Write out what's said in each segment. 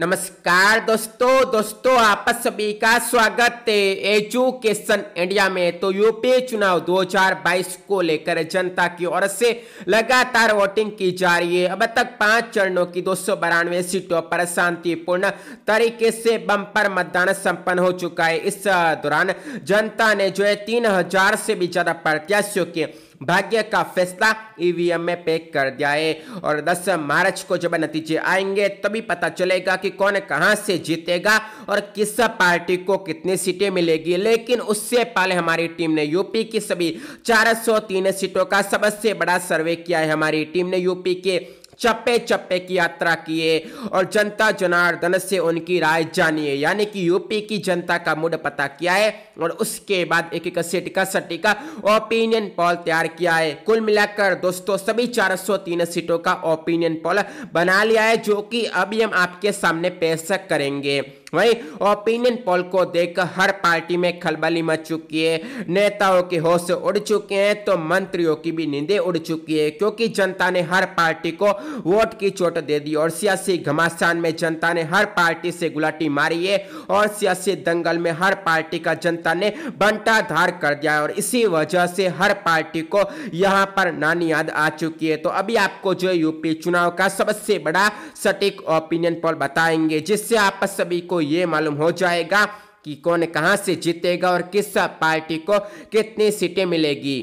नमस्कार दोस्तों दोस्तों आपस सभी का स्वागत है एजुकेशन इंडिया में तो यूपी चुनाव 2022 को लेकर जनता की ओर से लगातार वोटिंग की जा रही है अब तक पांच चरणों की दो सीटों पर शांतिपूर्ण तरीके से बम्पर मतदान संपन्न हो चुका है इस दौरान जनता ने जो है तीन हजार से भी ज्यादा प्रत्याशियों के भाग्य का फैसला ईवीएम e में पैक कर दिया है और 10 मार्च को जब नतीजे आएंगे तभी पता चलेगा कि कौन कहां से जीतेगा और किस पार्टी को कितनी सीटें मिलेगी लेकिन उससे पहले हमारी टीम ने यूपी की सभी 403 सीटों का सबसे बड़ा सर्वे किया है हमारी टीम ने यूपी के चप्पे चप्पे की यात्रा किए और जनता जनार्दन से उनकी राय जानिए यानी कि यूपी की जनता का मूड पता किया है और उसके बाद एक एक सीट का सटी का ओपिनियन पोल तैयार किया है कुल मिलाकर दोस्तों सभी 403 सीटों का ओपिनियन पोल बना लिया है जो कि अभी हम आपके सामने पेश करेंगे वही ओपिनियन पोल को देखकर हर पार्टी में खलबली मच चुकी है नेताओं के होश उड़ चुके हैं तो मंत्रियों की भी नींदे उड़ चुकी है क्योंकि जनता ने हर पार्टी को वोट की चोट दे दी और सियासी घमासान में जनता ने हर पार्टी से गुलाटी मारी है और सियासी दंगल में हर पार्टी का जनता ने बंटाधार कर दिया है और इसी वजह से हर पार्टी को यहाँ पर नानी याद आ चुकी है तो अभी आपको जो यूपी चुनाव का सबसे बड़ा सटीक ओपिनियन पोल बताएंगे जिससे आप सभी को यह मालूम हो जाएगा कि कौन कहां से जीतेगा और किस पार्टी को कितनी सीटें मिलेगी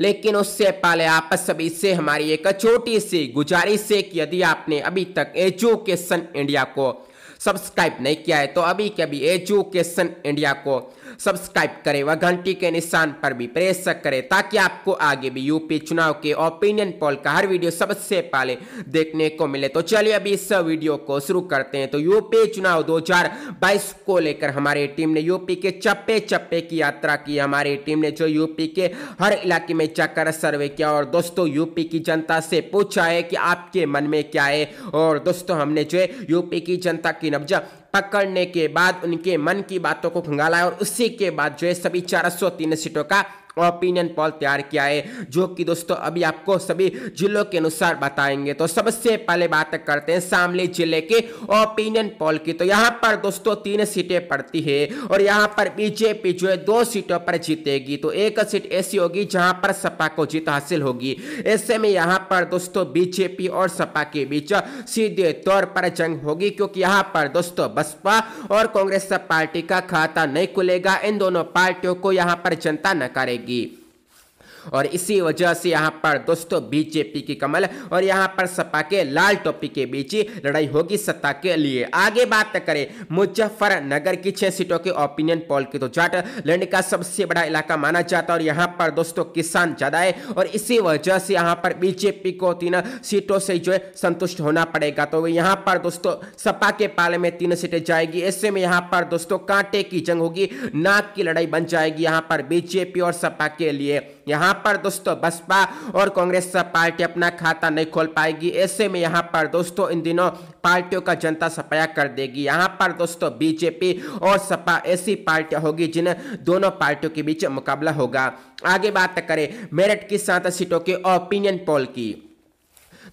लेकिन उससे पहले आप सभी से हमारी एक छोटी सी गुजारिश है कि यदि आपने अभी तक एजुकेशन इंडिया को सब्सक्राइब नहीं किया है तो अभी के अभी एजुकेशन इंडिया को सब्सक्राइब करें व घंटी के निशान पर भी प्रेस करें ताकि आपको आगे भी यूपी चुनाव के ओपिनियन पोल का हर वीडियो सबसे पहले देखने को मिले तो चलिए अभी इस वीडियो को शुरू करते हैं तो यूपी चुनाव 2022 को लेकर हमारी टीम ने यूपी के चप्पे चप्पे की यात्रा की हमारी टीम ने जो यूपी के हर इलाके में जाकर सर्वे किया और दोस्तों यूपी की जनता से पूछा है कि आपके मन में क्या है और दोस्तों हमने जो है यूपी की जनता की नब्जा पकड़ने के बाद उनके मन की बातों को खंगाला और उसी के बाद जो है सभी चार सीटों का ओपिनियन पॉल तैयार किया है जो कि दोस्तों अभी आपको सभी जिलों के अनुसार बताएंगे तो सबसे पहले बात करते हैं शामली जिले के ओपिनियन पॉल की तो यहाँ पर दोस्तों तीन सीटें पड़ती है और यहाँ पर बीजेपी जो है दो सीटों पर जीतेगी तो एक सीट ऐसी होगी जहां पर सपा को जीत हासिल होगी ऐसे में यहाँ पर दोस्तों बीजेपी और सपा के बीच सीधे तौर पर जंग होगी क्योंकि यहाँ पर दोस्तों बसपा और कांग्रेस पार्टी का खाता नहीं खुलेगा इन दोनों पार्टियों को यहाँ पर जनता नकारेगी memiliki और इसी वजह से यहाँ पर दोस्तों बीजेपी की कमल और यहाँ पर सपा के लाल टोपी के बीच लड़ाई होगी सत्ता के लिए आगे बात करें मुजफ्फरनगर की छह सीटों के ओपिनियन पोल की तो जाट लैंड का सबसे बड़ा इलाका माना जाता है और यहाँ पर दोस्तों किसान ज्यादा है और इसी वजह से यहाँ पर बीजेपी को तीन सीटों से जो है संतुष्ट होना पड़ेगा तो यहाँ पर दोस्तों सपा के पाले में तीन सीटें जाएगी ऐसे में यहाँ पर दोस्तों कांटे की जंग होगी नाक की लड़ाई बन जाएगी यहाँ पर बीजेपी और सपा के लिए यहाँ पर दोस्तों बसपा और कांग्रेस पार्टी अपना खाता नहीं खोल पाएगी ऐसे में यहाँ पर दोस्तों इन दिनों पार्टियों का जनता सफाया कर देगी यहाँ पर दोस्तों बीजेपी और सपा ऐसी पार्टियां होगी जिन दोनों पार्टियों के बीच मुकाबला होगा आगे बात करें मेरठ की सात सीटों के ओपिनियन पोल की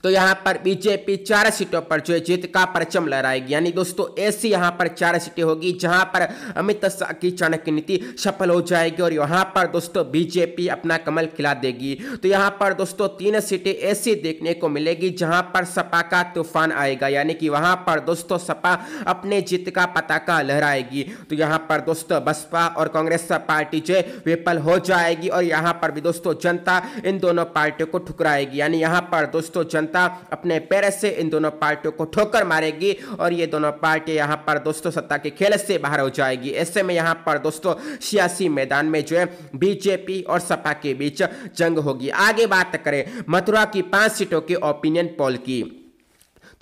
तो यहाँ पर बीजेपी चार सीटों पर जो है जीत का परचम लहराएगी यानी दोस्तों ऐसी यहाँ पर चार सीटें होगी जहां पर अमित शाह की चाणक्य नीति सफल हो जाएगी और यहाँ पर दोस्तों बीजेपी अपना कमल खिला देगी तो यहाँ पर दोस्तों तीन सीटें ऐसी देखने को मिलेगी जहां पर सपा का तूफान आएगा यानी कि वहां पर दोस्तों सपा अपने जीत का पताका लहराएगी तो यहाँ पर दोस्तों बसपा और कांग्रेस पार्टी जो विफल हो जाएगी और यहाँ पर भी दोस्तों जनता इन दोनों पार्टियों को ठुकराएगी यानी यहाँ पर दोस्तों जनता जनता अपने पेरिस से इन दोनों पार्टियों को ठोकर मारेगी और ये दोनों पार्टी यहाँ पर दोस्तों सत्ता के खेल से बाहर हो जाएगी ऐसे में यहाँ पर दोस्तों सियासी मैदान में जो है बीजेपी और सपा के बीच जंग होगी आगे बात करें मथुरा की पांच सीटों के ओपिनियन पोल की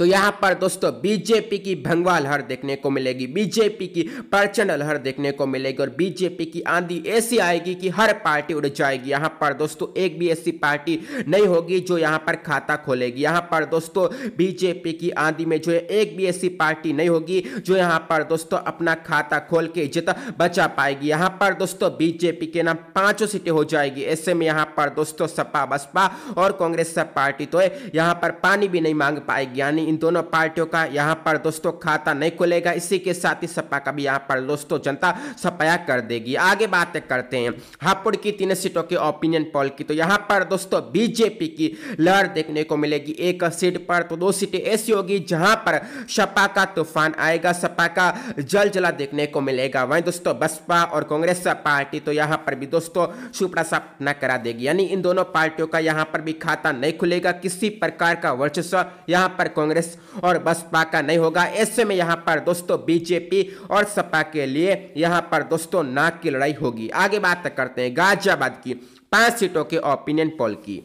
तो यहाँ पर दोस्तों बीजेपी की भंगवाल हर देखने को मिलेगी बीजेपी की प्रचंड लहर देखने को मिलेगी और बीजेपी की आंधी ऐसी आएगी कि हर पार्टी उड़ जाएगी यहाँ पर दोस्तों एक भी ऐसी पार्टी नहीं होगी जो यहाँ पर खाता खोलेगी यहाँ पर दोस्तों बीजेपी की आंधी में जो है एक भी ऐसी पार्टी नहीं होगी जो यहाँ पर दोस्तों अपना खाता खोल के इज्जत बचा पाएगी यहाँ पर दोस्तों बीजेपी के नाम पांचों सीटें हो जाएगी ऐसे में यहाँ पर दोस्तों सपा बसपा और कांग्रेस सब पार्टी तो है यहां पर पानी भी नहीं मांग पाएगी यानी इन दोनों पार्टियों का यहाँ पर दोस्तों खाता नहीं खुलेगा इसी के साथ ही सपा का भी यहाँ पर दोस्तों जनता सपाया कर देगी आगे बात करते हैं हापुड़ की तीन सीटों के ओपिनियन पोल की तो यहाँ पर दोस्तों बीजेपी की लहर देखने को मिलेगी एक सीट पर तो दो सीटें ऐसी होगी जहाँ पर सपा का तूफान आएगा सपा का जल जला देखने को मिलेगा वहीं दोस्तों बसपा और कांग्रेस पार्टी तो यहाँ पर भी दोस्तों सुपड़ा सा अपना करा देगी यानी इन दोनों पार्टियों का यहाँ पर भी खाता नहीं खुलेगा किसी प्रकार का वर्चस्व यहाँ पर कांग्रेस कांग्रेस और बसपा का नहीं होगा ऐसे में यहाँ पर दोस्तों बीजेपी और सपा के लिए यहाँ पर दोस्तों नाक की लड़ाई होगी आगे बात करते हैं गाजियाबाद की पांच सीटों के ओपिनियन पोल की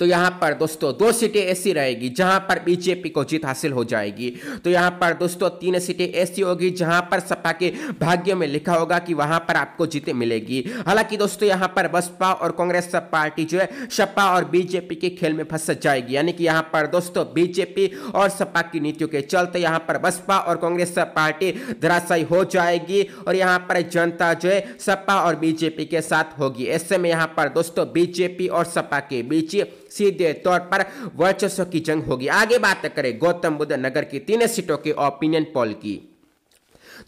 तो यहाँ पर दोस्तों दो सीटें ऐसी रहेगी जहाँ पर बीजेपी को जीत हासिल हो जाएगी तो यहाँ पर दोस्तों तीन सीटें ऐसी होगी जहाँ पर सपा के भाग्य में लिखा होगा कि वहां पर आपको जीत मिलेगी हालांकि दोस्तों यहाँ पर बसपा और कांग्रेस सब पार्टी जो है सपा और बीजेपी के खेल में फंस जाएगी यानी कि यहाँ पर दोस्तों बीजेपी और सपा की नीतियों के चलते यहाँ पर बसपा और कांग्रेस पार्टी धराशायी हो जाएगी और यहाँ पर जनता जो है सपा और बीजेपी के साथ होगी ऐसे में यहाँ पर दोस्तों बीजेपी और सपा के बीच सीधे तौर पर वर्चस्व की जंग होगी आगे बात करें गौतम बुद्ध नगर की तीन सीटों के ओपिनियन पोल की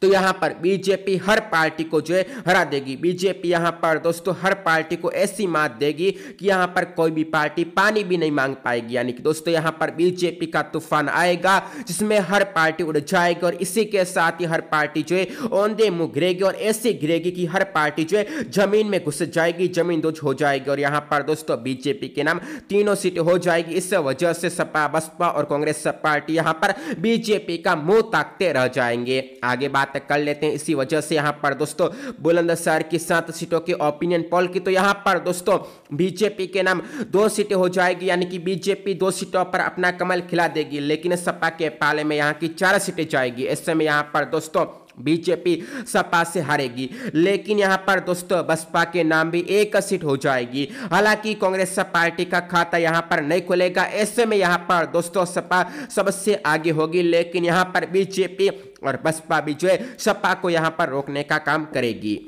तो यहां पर बीजेपी हर पार्टी को जो है हरा देगी बीजेपी यहाँ पर दोस्तों हर पार्टी को ऐसी मात देगी कि यहां पर कोई भी पार्टी पानी भी नहीं मांग पाएगी यानी कि दोस्तों यहां पर बीजेपी का तूफान आएगा जिसमें हर पार्टी उड़ जाएगी और इसी के साथ ही हर पार्टी जो है औंधे मुंह घिरेगी और ऐसी घिरेगी कि हर पार्टी जो है जमीन में घुस जाएगी जमीन दोज हो जाएगी और यहाँ पर दोस्तों बीजेपी के नाम तीनों सीटें हो जाएगी इस वजह से सपा बसपा और कांग्रेस पार्टी यहाँ पर बीजेपी का मुंह ताकते रह जाएंगे आगे बात बात कर लेते हैं इसी वजह से यहाँ पर दोस्तों बुलंदशहर की सात सीटों की ओपिनियन पोल की तो यहाँ पर दोस्तों बीजेपी के नाम दो सीटें हो जाएगी यानी कि बीजेपी दो सीटों पर अपना कमल खिला देगी लेकिन सपा के पाले में यहाँ की चार सीटें जाएगी ऐसे में यहाँ पर दोस्तों बीजेपी सपा से हारेगी लेकिन यहाँ पर दोस्तों बसपा के नाम भी एक सीट हो जाएगी हालांकि कांग्रेस पार्टी का खाता यहाँ पर नहीं खुलेगा ऐसे में यहाँ पर दोस्तों सपा सबसे आगे होगी लेकिन यहाँ पर बीजेपी और बसपा भी जो है सपा को यहाँ पर रोकने का काम करेगी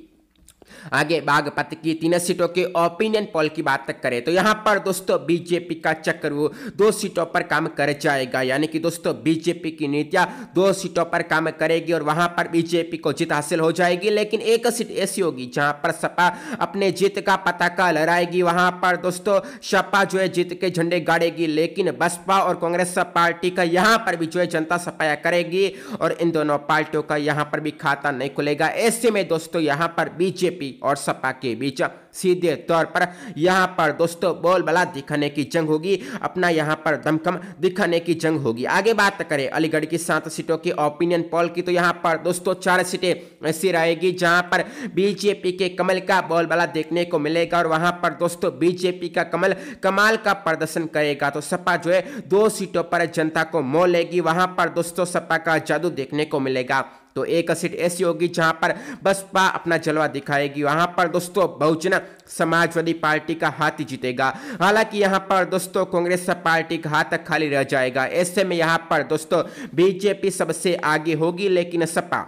आगे बागपत की तीनों सीटों के ओपिनियन पोल की बात करें तो यहाँ पर दोस्तों बीजेपी का चक्र वो दो सीटों पर काम कर जाएगा यानी कि दोस्तों बीजेपी की नीतियाँ दो सीटों पर काम करेगी और वहाँ पर बीजेपी को जीत हासिल हो जाएगी लेकिन एक सीट ऐसी होगी जहाँ पर सपा अपने जीत का पताका लहराएगी वहाँ पर दोस्तों सपा जो है जीत के झंडे गाड़ेगी लेकिन बसपा और कांग्रेस पार्टी का यहाँ पर भी जो है जनता सफाया करेगी और इन दोनों पार्टियों का यहाँ पर भी खाता नहीं खुलेगा ऐसे में दोस्तों यहाँ पर बीजेपी और सपा के बीच सीधे तौर पर यहाँ पर दोस्तों बोल बला दिखाने की जंग होगी अपना यहाँ पर दमखम दिखाने की जंग होगी आगे बात करें अलीगढ़ की सात सीटों की ओपिनियन पोल की तो यहाँ पर दोस्तों चार सीटें ऐसी रहेगी जहाँ पर बीजेपी के कमल का बोल बला देखने को मिलेगा और वहाँ पर दोस्तों बीजेपी का कमल कमाल का प्रदर्शन करेगा तो सपा जो है दो सीटों पर जनता को मोल लेगी वहाँ पर दोस्तों सपा का जादू देखने को मिलेगा तो एक सीट ऐसी होगी जहां पर बसपा अपना जलवा दिखाएगी वहां पर दोस्तों बहुजन समाजवादी पार्टी का हाथ जीतेगा हालांकि यहां पर दोस्तों कांग्रेस पार्टी का हाथ खाली रह जाएगा ऐसे में यहां पर दोस्तों बीजेपी सबसे आगे होगी लेकिन सपा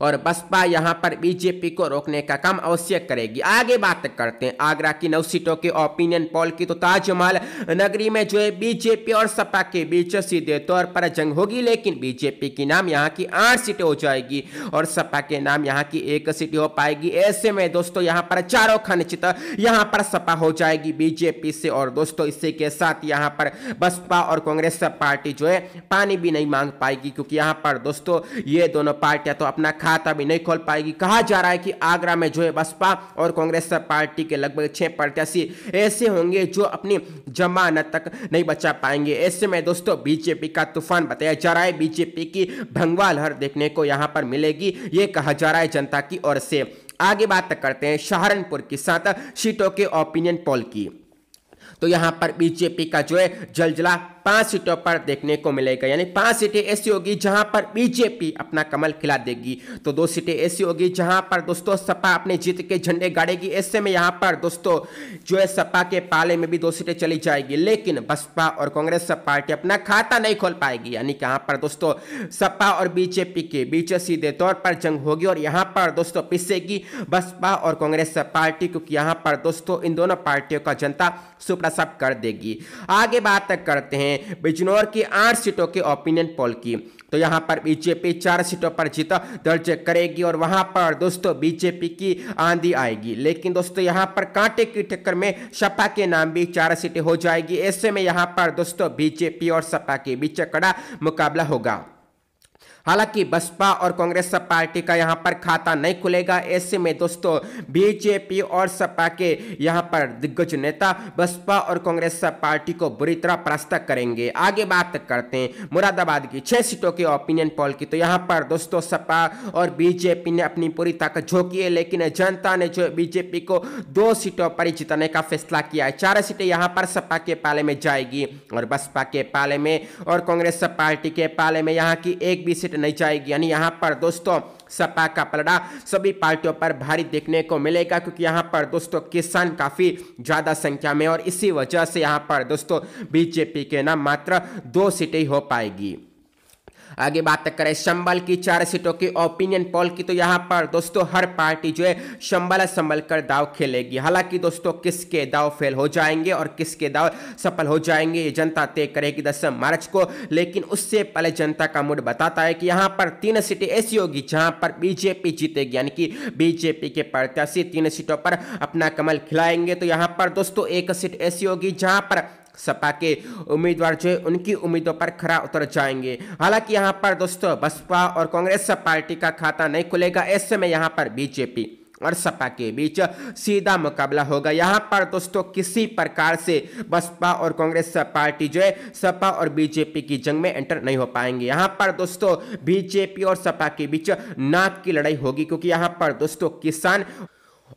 और बसपा यहां पर बीजेपी को रोकने का काम अवश्य करेगी आगे बात करते हैं आगरा की नौ सीटों के ओपिनियन पोल की तो ताजमहल नगरी में जो है बीजेपी और सपा के बीच सीधे तौर पर जंग होगी लेकिन बीजेपी की नाम यहाँ की आठ सीटें हो जाएगी और सपा के नाम यहाँ की एक सीट हो पाएगी ऐसे में दोस्तों यहाँ पर चारों खनिचित यहाँ पर सपा हो जाएगी बीजेपी से और दोस्तों इसी के साथ यहाँ पर बसपा और कांग्रेस पार्टी जो है पानी भी नहीं मांग पाएगी क्योंकि यहाँ पर दोस्तों ये दोनों पार्टियां तो अपना खाता भी नहीं खोल पाएगी कहा जा रहा है कि आगरा में जो है बसपा और कांग्रेस पार्टी के लगभग छह प्रत्याशी ऐसे होंगे जो अपनी जमानत तक नहीं बचा पाएंगे ऐसे में दोस्तों बीजेपी का तूफान बताया जा रहा है बीजेपी की भंगवा लहर देखने को यहाँ पर मिलेगी ये कहा जा रहा है जनता की ओर से आगे बात करते हैं सहारनपुर की साथ सीटों के ओपिनियन पोल की तो यहाँ पर बीजेपी का जो है जलजला पांच सीटों पर देखने को मिलेगा यानी पांच सीटें ऐसी होगी जहां पर बीजेपी अपना कमल खिला देगी तो दो सीटें ऐसी होगी जहां पर दोस्तों सपा अपने जीत के झंडे गाड़ेगी ऐसे में यहां पर दोस्तों जो है सपा के पाले में भी दो सीटें चली जाएगी लेकिन बसपा और कांग्रेस सब पार्टी अपना खाता नहीं खोल पाएगी यानी कि यहाँ पर दोस्तों सपा और बीजेपी के बीच सीधे तौर पर जंग होगी और यहाँ पर दोस्तों पिसेगी बसपा और कांग्रेस पार्टी क्योंकि यहाँ पर दोस्तों इन दोनों पार्टियों का जनता सुप्रसप कर देगी आगे बात करते हैं बिजनौर की आठ सीटों के ओपिनियन पोल की तो यहाँ पर बीजेपी चार सीटों पर जीत दर्ज करेगी और वहाँ पर दोस्तों बीजेपी की आंधी आएगी लेकिन दोस्तों यहाँ पर कांटे की टक्कर में सपा के नाम भी चार सीटें हो जाएगी ऐसे में यहाँ पर दोस्तों बीजेपी और सपा के बीच कड़ा मुकाबला होगा हालांकि बसपा और कांग्रेस सब पार्टी का यहाँ पर खाता नहीं खुलेगा ऐसे में दोस्तों बीजेपी और सपा के यहाँ पर दिग्गज नेता बसपा और कांग्रेस सब पार्टी को बुरी तरह परास्त करेंगे आगे बात करते हैं मुरादाबाद की छह सीटों के ओपिनियन पोल की तो यहाँ पर दोस्तों सपा और बीजेपी ने अपनी पूरी ताकत झोंकी है लेकिन जनता ने जो बीजेपी को दो सीटों पर ही जिताने का फैसला किया है चार सीटें यहाँ पर सपा के पाले में जाएगी और बसपा के पाले में और कांग्रेस पार्टी के पाले में यहाँ की एक भी सीट सीट नहीं जाएगी यानी यहाँ पर दोस्तों सपा का पलड़ा सभी पार्टियों पर भारी देखने को मिलेगा क्योंकि यहाँ पर दोस्तों किसान काफ़ी ज़्यादा संख्या में और इसी वजह से यहाँ पर दोस्तों बीजेपी के नाम मात्र दो सीटें हो पाएगी आगे बात करें संबल की चार सीटों की ओपिनियन पोल की तो यहाँ पर दोस्तों हर पार्टी जो है संबल संभल कर दाव खेलेगी हालांकि दोस्तों किसके दाव फेल हो जाएंगे और किसके दाव सफल हो जाएंगे ये जनता तय करेगी दस मार्च को लेकिन उससे पहले जनता का मूड बताता है कि यहाँ पर तीन सीटें ऐसी होगी जहाँ पर बीजेपी जीतेगी यानी कि बीजेपी के प्रत्याशी तीन सीटों पर अपना कमल खिलाएंगे तो यहाँ पर दोस्तों एक सीट ऐसी होगी जहाँ पर सपा के उम्मीदवार जो है उनकी उम्मीदों पर खरा उतर जाएंगे हालांकि यहां पर दोस्तों बसपा और कांग्रेस पार्टी का खाता नहीं खुलेगा ऐसे में यहां पर बीजेपी और सपा के बीच सीधा मुकाबला होगा यहां पर दोस्तों किसी प्रकार से बसपा और कांग्रेस पार्टी जो है सपा और बीजेपी की जंग में एंटर नहीं हो पाएंगे यहां पर दोस्तों बीजेपी और सपा के बीच नाक की लड़ाई होगी क्योंकि यहां पर दोस्तों किसान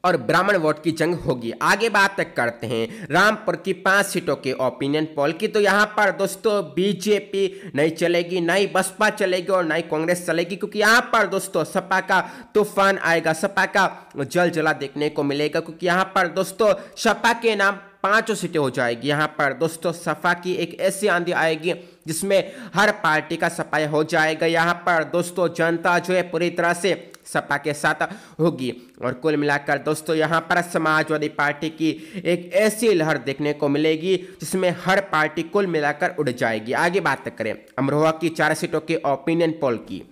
और ब्राह्मण वोट की जंग होगी आगे बात करते हैं रामपुर की पांच सीटों के ओपिनियन पोल की तो यहाँ पर दोस्तों बीजेपी नहीं चलेगी ना ही बसपा चलेगी और ना ही कांग्रेस चलेगी क्योंकि यहाँ पर दोस्तों सपा का तूफान आएगा सपा का जल जला देखने को मिलेगा क्योंकि यहाँ पर दोस्तों सपा के नाम पांचों सीटें हो जाएगी यहाँ पर दोस्तों सपा की एक ऐसी आंधी आएगी जिसमें हर पार्टी का सफाई हो जाएगा यहाँ पर दोस्तों जनता जो है पूरी तरह से सपा के साथ होगी और कुल मिलाकर दोस्तों यहाँ पर समाजवादी पार्टी की एक ऐसी लहर देखने को मिलेगी जिसमें हर पार्टी कुल मिलाकर उड़ जाएगी आगे बात करें अमरोहा की चार सीटों के ओपिनियन पोल की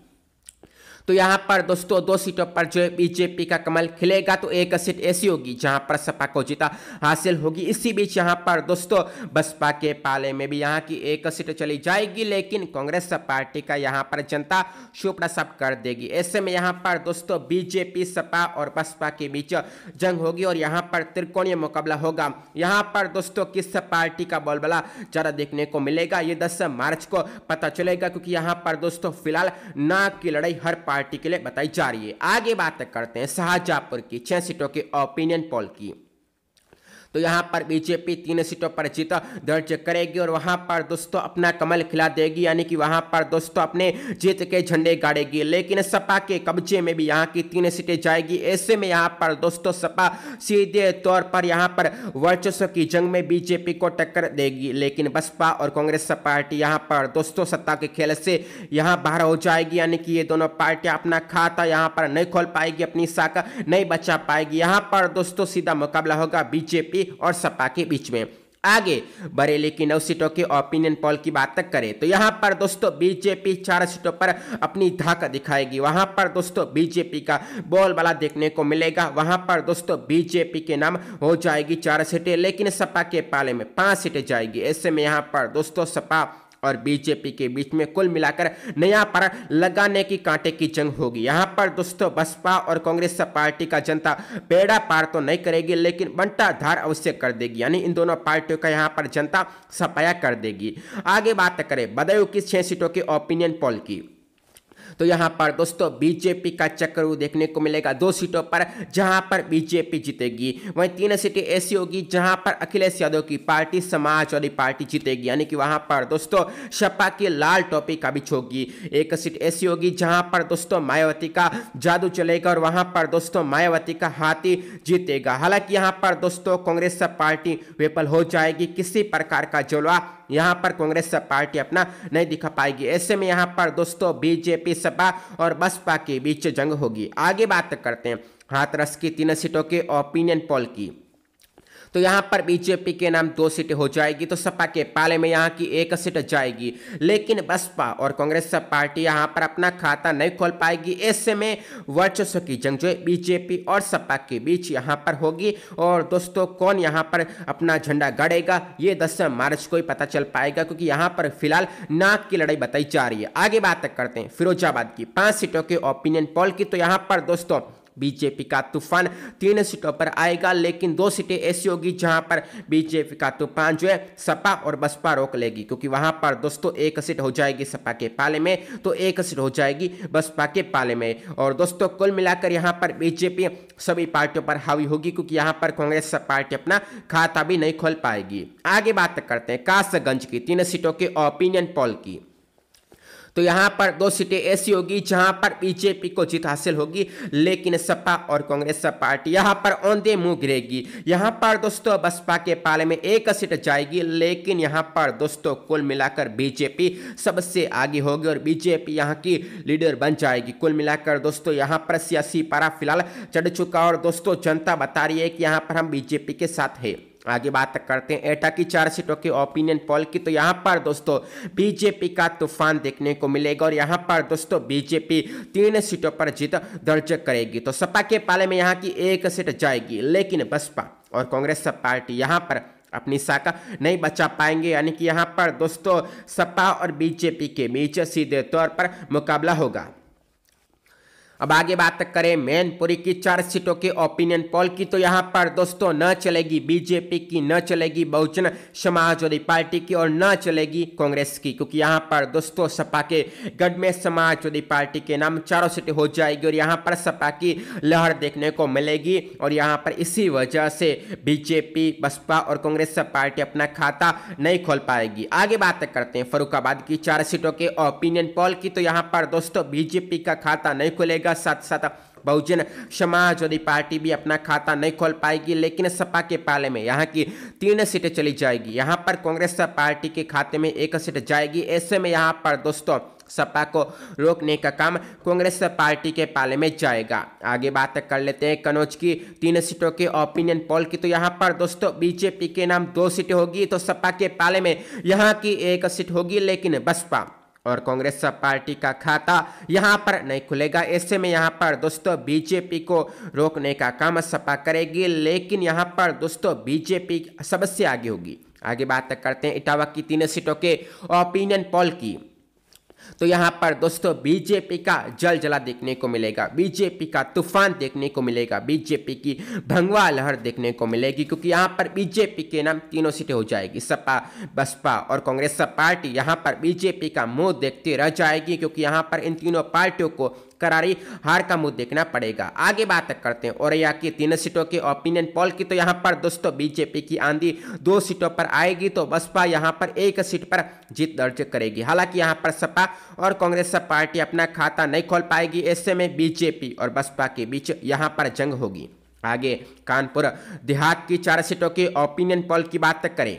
तो यहाँ पर दोस्तों दो सीटों पर जो बीजेपी का कमल खिलेगा तो एक सीट ऐसी होगी जहाँ पर सपा को जीता हासिल होगी इसी बीच यहाँ पर दोस्तों बसपा के पाले में भी यहाँ की एक सीट चली जाएगी लेकिन कांग्रेस पार्टी का यहाँ पर जनता शुभ कर देगी ऐसे में यहाँ पर दोस्तों बीजेपी सपा और बसपा के बीच जंग होगी और यहाँ पर त्रिकोणीय मुकाबला होगा यहाँ पर दोस्तों किस पार्टी का बोलबला ज़्यादा देखने को मिलेगा ये दस मार्च को पता चलेगा क्योंकि यहाँ पर दोस्तों फिलहाल ना की लड़ाई हर पार्टी पार्टी के लिए बताई जा रही है आगे बात करते हैं शाहजहापुर की छह सीटों के ओपिनियन पोल की तो यहाँ पर बीजेपी तीन सीटों पर जीत दर्ज करेगी और वहाँ पर दोस्तों अपना कमल खिला देगी यानी कि वहाँ पर दोस्तों अपने जीत के झंडे गाड़ेगी लेकिन सपा के कब्जे में भी यहाँ की तीन सीटें जाएगी ऐसे में यहाँ पर दोस्तों सपा सीधे तौर पर यहाँ पर वर्चस्व की जंग में बीजेपी को टक्कर देगी लेकिन बसपा और कांग्रेस पार्टी यहाँ पर दोस्तों सत्ता के खेल से यहाँ बाहर हो जाएगी यानी कि ये दोनों पार्टियाँ अपना खाता यहाँ पर नहीं खोल पाएगी अपनी शाखा नहीं बचा पाएगी यहाँ पर दोस्तों सीधा मुकाबला होगा बीजेपी बीजेपी और सपा के बीच में आगे बरेली की नौ सीटों के ओपिनियन पोल की बात तक करें तो यहां पर दोस्तों बीजेपी चार सीटों पर अपनी धाक दिखाएगी वहां पर दोस्तों बीजेपी का बोलबाला देखने को मिलेगा वहां पर दोस्तों बीजेपी के नाम हो जाएगी चार सीटें लेकिन सपा के पाले में पांच सीटें जाएगी ऐसे में यहां पर दोस्तों सपा और बीजेपी के बीच में कुल मिलाकर नया पर लगाने की कांटे की जंग होगी यहाँ पर दोस्तों बसपा और कांग्रेस पार्टी का जनता बेड़ा पार तो नहीं करेगी लेकिन बंटा धार अवश्य कर देगी यानी इन दोनों पार्टियों का यहाँ पर जनता सफाया कर देगी आगे बात करें बदायूं की छह सीटों के ओपिनियन पोल की तो यहां पर दोस्तों बीजेपी का चक्कर देखने को मिलेगा दो सीटों पर जहां पर बीजेपी जीतेगी वहीं तीन सीटें ऐसी होगी जहां पर अखिलेश यादव की पार्टी समाजवादी पार्टी जीतेगी यानी कि वहां पर दोस्तों सपा की लाल टॉपी का बीच होगी एक सीट ऐसी होगी जहां पर दोस्तों मायावती का जादू चलेगा और वहां पर दोस्तों मायावती का हाथी जीतेगा हालांकि यहां पर दोस्तों कांग्रेस पार्टी विफल हो जाएगी किसी प्रकार का जलवा यहां पर कांग्रेस पार्टी अपना नहीं दिखा पाएगी ऐसे में यहां पर दोस्तों बीजेपी सपा और बसपा के बीच जंग होगी आगे बात करते हैं हाथरस की तीन सीटों के ओपिनियन पोल की तो यहाँ पर बीजेपी के नाम दो सीटें हो जाएगी तो सपा के पाले में यहाँ की एक सीट जाएगी लेकिन बसपा और कांग्रेस पार्टी यहाँ पर अपना खाता नहीं खोल पाएगी ऐसे में वर्चस्व की जंग जो है बीजेपी और सपा के बीच यहाँ पर होगी और दोस्तों कौन यहाँ पर अपना झंडा गड़ेगा ये दस मार्च को ही पता चल पाएगा क्योंकि यहाँ पर फिलहाल नाक की लड़ाई बताई जा रही है आगे बात करते हैं फिरोजाबाद की पांच सीटों के ओपिनियन पोल की तो यहाँ पर दोस्तों बीजेपी का तूफान तीन सीटों पर आएगा लेकिन दो सीटें ऐसी होगी जहां पर बीजेपी का तूफान जो है सपा और बसपा रोक लेगी क्योंकि वहां पर दोस्तों एक सीट हो जाएगी सपा के पाले में तो एक सीट हो जाएगी बसपा के पाले में और दोस्तों कुल मिलाकर यहाँ पर बीजेपी सभी पार्टियों पर हावी होगी क्योंकि यहाँ पर कांग्रेस पार्टी अपना खाता भी नहीं खोल पाएगी आगे बात करते हैं कासगंज की तीन सीटों के ओपिनियन पोल की तो यहाँ पर दो सीटें ऐसी होगी जहाँ पर बीजेपी को जीत हासिल होगी लेकिन सपा और कांग्रेस पार्टी यहाँ पर औंधे मुंह गिरेगी यहाँ पर दोस्तों बसपा के पाले में एक सीट जाएगी लेकिन यहाँ पर दोस्तों कुल मिलाकर बीजेपी सबसे आगे होगी और बीजेपी यहाँ की लीडर बन जाएगी कुल मिलाकर दोस्तों यहाँ पर सियासी पारा फिलहाल चढ़ चुका और दोस्तों जनता बता रही है कि यहाँ पर हम बीजेपी के साथ हैं आगे बात करते हैं एटा की चार सीटों के ओपिनियन पोल की तो यहाँ पर दोस्तों बीजेपी का तूफान देखने को मिलेगा और यहाँ पर दोस्तों बीजेपी तीन सीटों पर जीत दर्ज करेगी तो सपा के पाले में यहाँ की एक सीट जाएगी लेकिन बसपा और कांग्रेस पार्टी यहाँ पर अपनी शाखा नहीं बचा पाएंगे यानी कि यहाँ पर दोस्तों सपा और बीजेपी के बीच सीधे तौर पर मुकाबला होगा अब आगे बात करें मैनपुरी की चार सीटों के ओपिनियन पोल की तो यहाँ पर दोस्तों न चलेगी बीजेपी की न चलेगी बहुजन समाजवादी पार्टी की और न चलेगी कांग्रेस की क्योंकि यहाँ पर दोस्तों सपा के गढ़ में समाजवादी पार्टी के नाम चारों सीटें हो जाएगी और यहाँ पर सपा की लहर देखने को मिलेगी और यहाँ पर इसी वजह से बीजेपी बसपा और कांग्रेस पार्टी अपना खाता नहीं खोल पाएगी आगे बात करते हैं फरुखाबाद की चार सीटों के ओपिनियन पोल की तो यहाँ पर दोस्तों बीजेपी का खाता नहीं खुलेगा का साथ साथ बहुजन समाजवादी पार्टी भी अपना खाता नहीं खोल पाएगी लेकिन सपा के पाले में यहाँ की तीन सीटें चली जाएगी यहाँ पर कांग्रेस पार्टी के खाते में एक सीट जाएगी ऐसे में यहाँ पर दोस्तों सपा को रोकने का काम कांग्रेस पार्टी के पाले में जाएगा आगे बात कर लेते हैं कनौज की तीन सीटों के ओपिनियन पोल की तो यहाँ पर दोस्तों बीजेपी के नाम दो सीटें होगी तो सपा के पाले में यहाँ की एक सीट होगी लेकिन बसपा और कांग्रेस पार्टी का खाता यहां पर नहीं खुलेगा ऐसे में यहाँ पर दोस्तों बीजेपी को रोकने का काम सपा करेगी लेकिन यहां पर दोस्तों बीजेपी सबसे आगे होगी आगे बात करते हैं इटावा की तीनों सीटों के ओपिनियन पोल की तो यहाँ पर दोस्तों बीजेपी का जल जला देखने को मिलेगा बीजेपी का तूफान देखने को मिलेगा बीजेपी की भंगवा लहर देखने को मिलेगी क्योंकि यहाँ पर बीजेपी के नाम तीनों सीटें हो जाएगी सपा बसपा और कांग्रेस पार्टी यहाँ पर बीजेपी का मुंह देखती रह जाएगी क्योंकि यहाँ पर इन तीनों पार्टियों को करारी हार का मुंह देखना पड़ेगा आगे बात करते हैं औरैया की तीन सीटों के ओपिनियन पोल की तो यहाँ पर दोस्तों बीजेपी की आंधी दो सीटों पर आएगी तो बसपा यहाँ पर एक सीट पर जीत दर्ज करेगी हालांकि यहाँ पर सपा और कांग्रेस सब पार्टी अपना खाता नहीं खोल पाएगी ऐसे में बीजेपी और बसपा के बीच यहाँ पर जंग होगी आगे कानपुर देहात की चार सीटों के ओपिनियन पोल की बात करें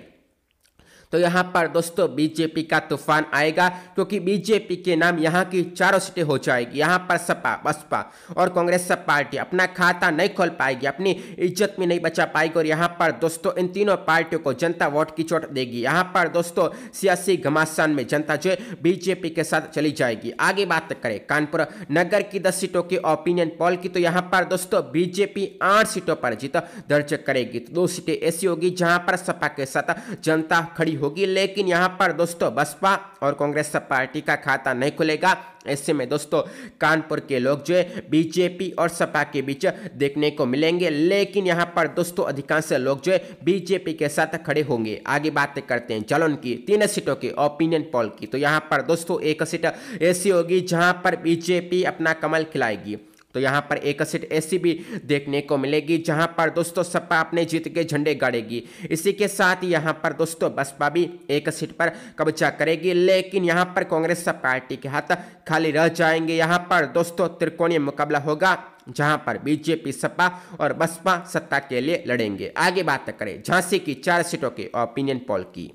तो यहाँ पर दोस्तों बीजेपी का तूफान आएगा क्योंकि बीजेपी के नाम यहाँ की चारों सीटें हो जाएगी यहाँ पर सपा बसपा और कांग्रेस सब पार्टी अपना खाता नहीं खोल पाएगी अपनी इज्जत में नहीं बचा पाएगी और यहाँ पर दोस्तों इन तीनों पार्टियों को जनता वोट की चोट देगी यहाँ पर दोस्तों सियासी घमासान में जनता जो बीजेपी के साथ चली जाएगी आगे बात करें कानपुर नगर की दस सीटों की ओपिनियन पोल की तो यहाँ पर दोस्तों बीजेपी आठ सीटों पर जीत दर्ज करेगी तो दो सीटें ऐसी होगी जहाँ पर सपा के साथ जनता खड़ी होगी लेकिन यहाँ पर दोस्तों बसपा और कांग्रेस पार्टी का खाता नहीं खुलेगा ऐसे में दोस्तों कानपुर के लोग जो है बीजेपी और सपा के बीच देखने को मिलेंगे लेकिन यहाँ पर दोस्तों अधिकांश लोग जो है बीजेपी के साथ खड़े होंगे आगे बात करते हैं जलन की तीन सीटों की ओपिनियन पोल की तो यहाँ पर दोस्तों एक सीट ऐसी होगी जहाँ पर बीजेपी अपना कमल खिलाएगी तो यहाँ पर एक सीट ऐसी भी देखने को मिलेगी जहाँ पर दोस्तों सपा अपने जीत के झंडे गाड़ेगी इसी के साथ यहाँ पर दोस्तों बसपा भी एक सीट पर कब्जा करेगी लेकिन यहाँ पर कांग्रेस पार्टी के हाथ खाली रह जाएंगे यहाँ पर दोस्तों त्रिकोणीय मुकाबला होगा जहां पर बीजेपी सपा और बसपा सत्ता के लिए लड़ेंगे आगे बात करें झांसी की चार सीटों के ओपिनियन पोल की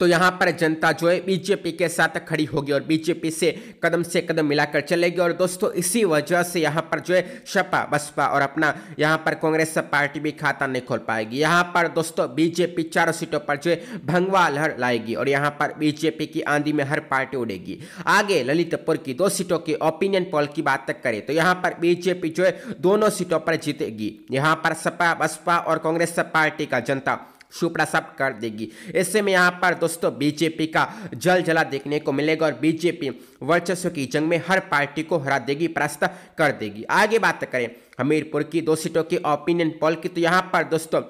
तो यहाँ पर जनता जो है बीजेपी के साथ खड़ी होगी और बीजेपी से कदम से कदम मिलाकर चलेगी और दोस्तों इसी वजह से यहाँ पर जो है सपा बसपा और अपना यहाँ पर कांग्रेस पार्टी भी खाता नहीं खोल पाएगी यहाँ पर दोस्तों बीजेपी चारों सीटों पर जो है भंगवा लहर लाएगी और यहाँ पर बीजेपी की आंधी में हर पार्टी उड़ेगी आगे ललितपुर की दो सीटों की ओपिनियन पोल की बात तक करें तो यहाँ पर बीजेपी जो है दोनों सीटों पर जीतेगी यहाँ पर सपा बसपा और कांग्रेस पार्टी का जनता सब कर देगी ऐसे में यहाँ पर दोस्तों बीजेपी का जल जला देखने को मिलेगा और बीजेपी वर्चस्व की जंग में हर पार्टी को हरा देगी परास्त कर देगी आगे बात करें हमीरपुर की दो सीटों की ओपिनियन पोल की तो यहाँ पर दोस्तों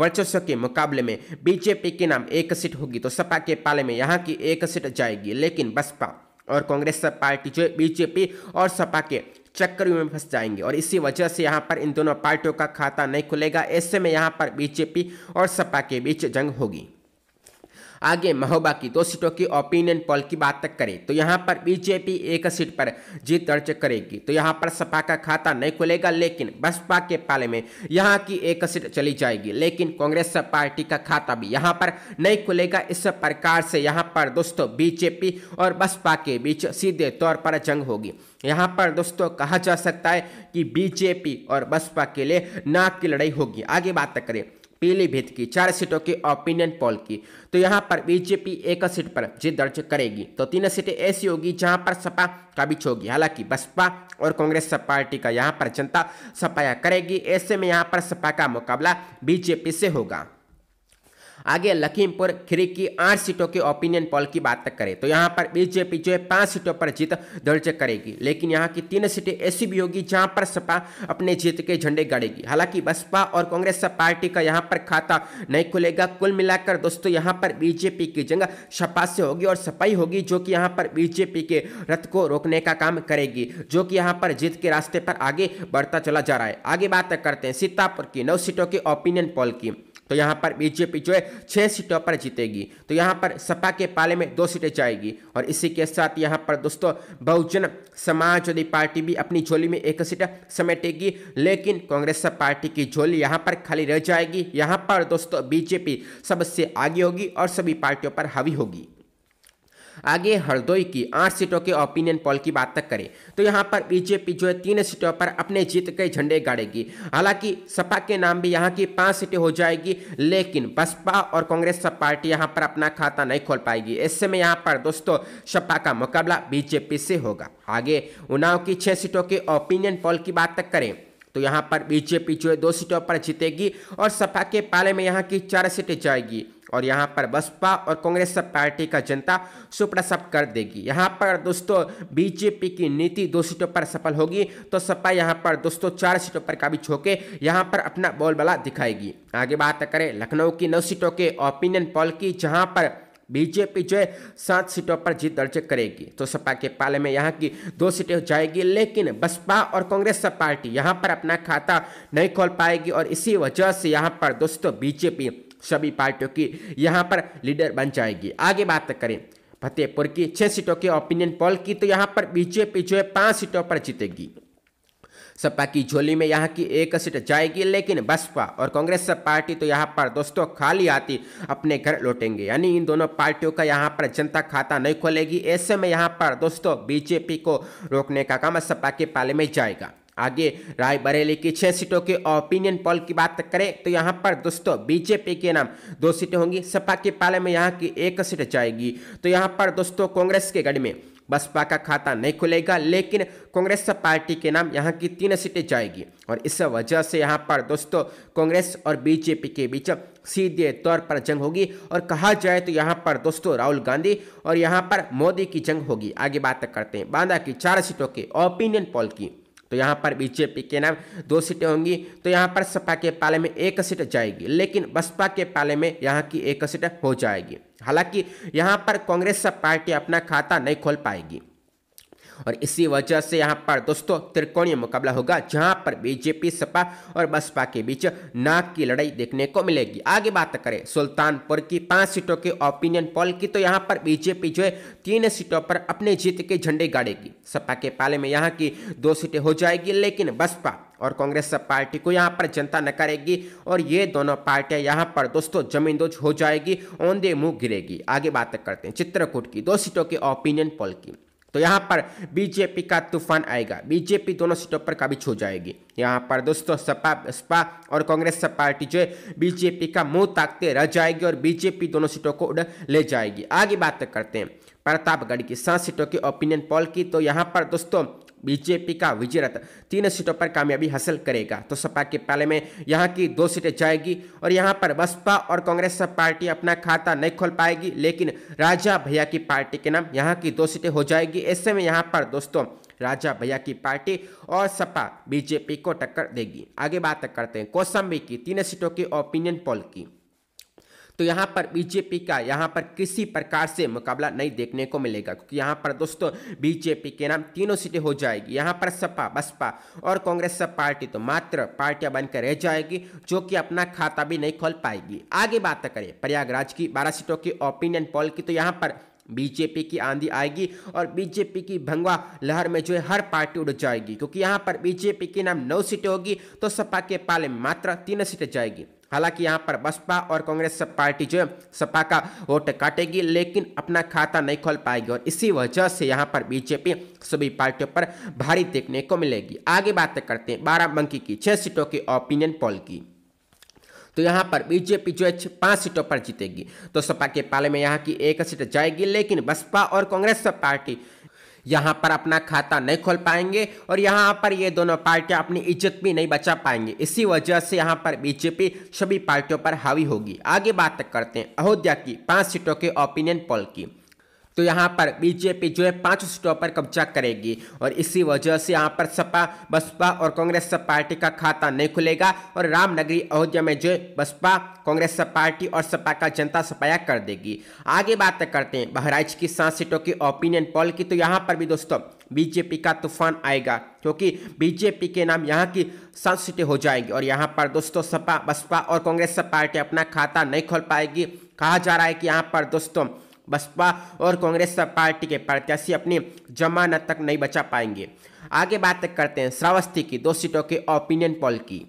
वर्चस्व के मुकाबले में बीजेपी के नाम एक सीट होगी तो सपा के पाले में यहाँ की एक सीट जाएगी लेकिन बसपा और कांग्रेस पार्टी जो बीजेपी और सपा के चक्कर में फंस जाएंगे और इसी वजह से यहाँ पर इन दोनों पार्टियों का खाता नहीं खुलेगा ऐसे में यहाँ पर बीजेपी और सपा के बीच जंग होगी आगे महोबा की दो सीटों की ओपिनियन पोल की बात तक करें तो यहाँ पर बीजेपी एक सीट पर जीत दर्ज करेगी तो यहाँ पर सपा का खाता नहीं खुलेगा लेकिन बसपा के पाले में यहाँ की एक सीट चली जाएगी लेकिन कांग्रेस पार्टी का खाता भी यहाँ पर नहीं खुलेगा इस प्रकार से यहाँ पर दोस्तों बीजेपी और बसपा के बीच सीधे तौर पर जंग होगी यहाँ पर दोस्तों कहा जा सकता है कि बीजेपी और बसपा के लिए नाक की लड़ाई होगी आगे बात करें पीलीभीत की चार सीटों की ओपिनियन पोल की तो यहाँ पर बीजेपी एक सीट पर जीत दर्ज करेगी तो तीन सीटें ऐसी होगी जहाँ पर सपा का बीच होगी हालांकि बसपा और कांग्रेस पार्टी का यहाँ पर जनता सफाया करेगी ऐसे में यहाँ पर सपा का मुकाबला बीजेपी से होगा आगे लखीमपुर खीरी की आठ सीटों के ओपिनियन पोल की बात तक करें तो यहाँ पर बीजेपी जो है पांच सीटों पर जीत दर्ज करेगी लेकिन यहाँ की तीन सीटें ऐसी भी होगी जहाँ पर सपा अपने जीत के झंडे गाड़ेगी हालांकि बसपा और कांग्रेस पार्टी का यहाँ पर खाता नहीं खुलेगा कुल मिलाकर दोस्तों यहाँ पर बीजेपी की जंग सपा से होगी और सपाई होगी जो कि यहाँ पर बीजेपी के रथ को रोकने का काम करेगी जो कि यहाँ पर जीत के रास्ते पर आगे बढ़ता चला जा रहा है आगे बात करते हैं सीतापुर की नौ सीटों के ओपिनियन पोल की तो यहाँ पर बीजेपी जो है छः सीटों पर जीतेगी तो यहाँ पर सपा के पाले में दो सीटें जाएगी और इसी के साथ यहाँ पर दोस्तों बहुजन समाजवादी पार्टी भी अपनी झोली में एक सीट समेटेगी लेकिन कांग्रेस पार्टी की झोली यहाँ पर खाली रह जाएगी यहाँ पर दोस्तों बीजेपी सबसे आगे होगी और सभी पार्टियों पर हावी होगी आगे हरदोई की आठ सीटों के ओपिनियन पोल की बात तक करें तो यहाँ पर बीजेपी जो है तीन सीटों पर अपने जीत के झंडे गाड़ेगी हालांकि सपा के नाम भी यहाँ की पांच सीटें हो जाएगी लेकिन बसपा और कांग्रेस सब पार्टी यहाँ पर अपना खाता नहीं खोल पाएगी ऐसे में यहाँ पर दोस्तों सपा का मुकाबला बीजेपी से होगा आगे उन्नाव की छह सीटों के ओपिनियन पोल की बात तक करें तो यहाँ पर बीजेपी जो है दो सीटों पर जीतेगी और सपा के पाले में यहाँ की चार सीटें जाएगी और यहाँ पर बसपा और कांग्रेस सब पार्टी का जनता सुपड़ा सब कर देगी यहाँ पर दोस्तों बीजेपी की नीति दो सीटों पर सफल होगी तो सपा यहाँ पर दोस्तों चार सीटों पर काबिज होकर यहाँ पर अपना बोलबाला दिखाएगी आगे बात करें लखनऊ की नौ सीटों के ओपिनियन पॉल की जहाँ पर बीजेपी जो है सात सीटों पर जीत दर्ज करेगी तो सपा के पाले में यहाँ की दो सीटें जाएगी लेकिन बसपा और कांग्रेस सब पार्टी यहाँ पर अपना खाता नहीं खोल पाएगी और इसी वजह से यहाँ पर दोस्तों बीजेपी सभी पार्टियों की यहाँ पर लीडर बन जाएगी आगे बात करें फतेहपुर की छह सीटों की ओपिनियन पोल की तो यहाँ पर बीजेपी जो है पांच सीटों पर जीतेगी सपा की झोली में यहाँ की एक सीट जाएगी लेकिन बसपा और कांग्रेस पार्टी तो यहाँ पर दोस्तों खाली आती अपने घर लौटेंगे यानी इन दोनों पार्टियों का यहाँ पर जनता खाता नहीं खोलेगी ऐसे में यहाँ पर दोस्तों बीजेपी को रोकने का काम सपा के पाले में जाएगा आगे रायबरेली की छह सीटों के ओपिनियन पोल की बात करें तो यहाँ पर दोस्तों बीजेपी के नाम दो सीटें होंगी सपा के पाले में यहाँ की एक सीट जाएगी तो यहाँ पर दोस्तों कांग्रेस के गढ़ में बसपा का खाता नहीं खुलेगा लेकिन कांग्रेस पार्टी के नाम यहाँ की तीन सीटें जाएगी और इस वजह से यहाँ पर दोस्तों कांग्रेस और बीजेपी के बीच सीधे तौर पर जंग होगी और कहा जाए तो यहाँ पर दोस्तों राहुल गांधी और यहाँ पर मोदी की जंग होगी आगे बात करते हैं बांदा की चार सीटों के ओपिनियन पोल की तो यहाँ पर बीजेपी के नाम दो सीटें होंगी तो यहाँ पर सपा के पाले में एक सीट जाएगी लेकिन बसपा के पाले में यहाँ की एक सीट हो जाएगी हालांकि यहाँ पर कांग्रेस सब पार्टी अपना खाता नहीं खोल पाएगी और इसी वजह से यहाँ पर दोस्तों त्रिकोणीय मुकाबला होगा जहाँ पर बीजेपी सपा और बसपा के बीच नाक की लड़ाई देखने को मिलेगी आगे बात करें सुल्तानपुर की पांच सीटों के ओपिनियन पोल की तो यहाँ पर बीजेपी जो है तीन सीटों पर अपने जीत के झंडे गाड़ेगी सपा के पाले में यहाँ की दो सीटें हो जाएगी लेकिन बसपा और कांग्रेस पार्टी को यहाँ पर जनता नकारेगी और ये दोनों पार्टियां यहाँ पर दोस्तों जमीन दोज हो जाएगी औंधे मुंह गिरेगी आगे बात करते हैं चित्रकूट की दो सीटों के ओपिनियन पोल की तो यहाँ पर बीजेपी का तूफान आएगा बीजेपी दोनों सीटों पर काबिज हो जाएगी यहाँ पर दोस्तों सपा सपा और कांग्रेस पार्टी जो है बीजेपी का मुंह ताकते रह जाएगी और बीजेपी दोनों सीटों को उड़ ले जाएगी आगे बात करते हैं प्रतापगढ़ की सात सीटों की ओपिनियन पॉल की तो यहाँ पर दोस्तों बीजेपी का विजय रथ तीन सीटों पर कामयाबी हासिल करेगा तो सपा के पहले में यहाँ की दो सीटें जाएगी और यहाँ पर बसपा और कांग्रेस पार्टी अपना खाता नहीं खोल पाएगी लेकिन राजा भैया की पार्टी के नाम यहाँ की दो सीटें हो जाएगी ऐसे में यहाँ पर दोस्तों राजा भैया की पार्टी और सपा बीजेपी को टक्कर देगी आगे बात करते हैं कौसम्बी की तीन सीटों की ओपिनियन पोल की तो यहाँ पर बीजेपी का यहाँ पर किसी प्रकार से मुकाबला नहीं देखने को मिलेगा क्योंकि यहाँ पर दोस्तों बीजेपी के नाम तीनों सीटें हो जाएगी यहाँ पर सपा बसपा और कांग्रेस सब पार्टी तो मात्र पार्टियां बनकर रह जाएगी जो कि अपना खाता भी नहीं खोल पाएगी आगे बात करें प्रयागराज की बारह सीटों की ओपिनियन पोल की तो यहाँ पर बीजेपी की आंधी आएगी और बीजेपी की भंगवा लहर में जो है हर पार्टी उड़ जाएगी क्योंकि यहाँ पर बीजेपी के नाम नौ सीटें होगी तो सपा के पाले में मात्र तीन सीटें जाएगी हालांकि यहां पर बसपा और कांग्रेस सब पार्टी जो है सपा का वोट काटेगी लेकिन अपना खाता नहीं खोल पाएगी और इसी वजह से यहां पर बीजेपी सभी पार्टियों पर भारी देखने को मिलेगी आगे बात करते हैं बाराबंकी की छह सीटों की ओपिनियन पोल की तो यहाँ पर बीजेपी जो है पांच सीटों पर जीतेगी तो सपा के पाले में यहाँ की एक सीट जाएगी लेकिन बसपा और कांग्रेस सब पार्टी यहाँ पर अपना खाता नहीं खोल पाएंगे और यहाँ पर ये दोनों पार्टियाँ अपनी इज्जत भी नहीं बचा पाएंगे इसी वजह से यहाँ पर बीजेपी सभी पार्टियों पर हावी होगी आगे बात करते हैं अयोध्या की पाँच सीटों के ओपिनियन पोल की तो यहाँ पर बीजेपी जो है पांच सीटों पर कब्जा करेगी और इसी वजह से यहाँ पर सपा बसपा और कांग्रेस पार्टी का खाता नहीं खुलेगा और रामनगरी अयोध्या में जो है बसपा कांग्रेस पार्टी और सपा का जनता सपाया कर देगी आगे बात करते हैं बहराइच की सात सीटों की ओपिनियन पोल की तो यहाँ पर भी दोस्तों बीजेपी का तूफान आएगा क्योंकि बीजेपी के नाम यहाँ की सात सीटें हो जाएंगी और यहाँ पर दोस्तों सपा बसपा और कांग्रेस पार्टी अपना खाता नहीं खोल पाएगी कहा जा रहा है कि यहाँ पर दोस्तों बसपा और कांग्रेस पार्टी के प्रत्याशी अपनी जमानत तक नहीं बचा पाएंगे आगे बात करते हैं श्रावस्ती की दो सीटों के ओपिनियन पोल की